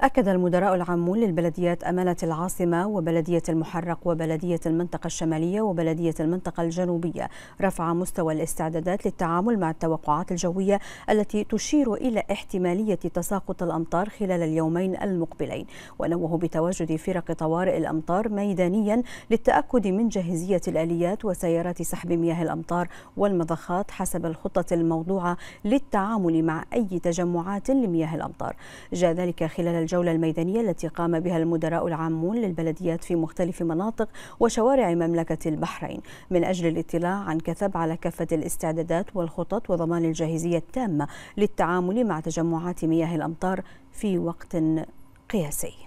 أكد المدراء العامون للبلديات أمانة العاصمة وبلدية المحرق وبلدية المنطقة الشمالية وبلدية المنطقة الجنوبية رفع مستوى الاستعدادات للتعامل مع التوقعات الجوية التي تشير إلى احتمالية تساقط الأمطار خلال اليومين المقبلين ونوه بتواجد فرق طوارئ الأمطار ميدانيا للتأكد من جاهزية الآليات وسيارات سحب مياه الأمطار والمضخات حسب الخطة الموضوعة للتعامل مع أي تجمعات لمياه الأمطار جاء ذلك خلال الجولة الميدانية التي قام بها المدراء العامون للبلديات في مختلف مناطق وشوارع مملكة البحرين من أجل الاطلاع عن كثب على كافة الاستعدادات والخطط وضمان الجاهزية التامة للتعامل مع تجمعات مياه الأمطار في وقت قياسي